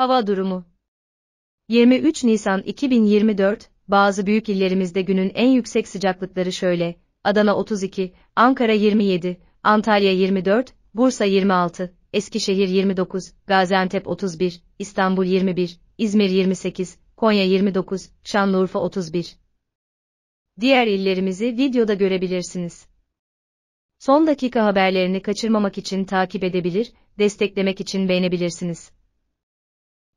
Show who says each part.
Speaker 1: Hava durumu 23 Nisan 2024, bazı büyük illerimizde günün en yüksek sıcaklıkları şöyle, Adana 32, Ankara 27, Antalya 24, Bursa 26, Eskişehir 29, Gaziantep 31, İstanbul 21, İzmir 28, Konya 29, Şanlıurfa 31. Diğer illerimizi videoda görebilirsiniz. Son dakika haberlerini kaçırmamak için takip edebilir, desteklemek için beğenebilirsiniz.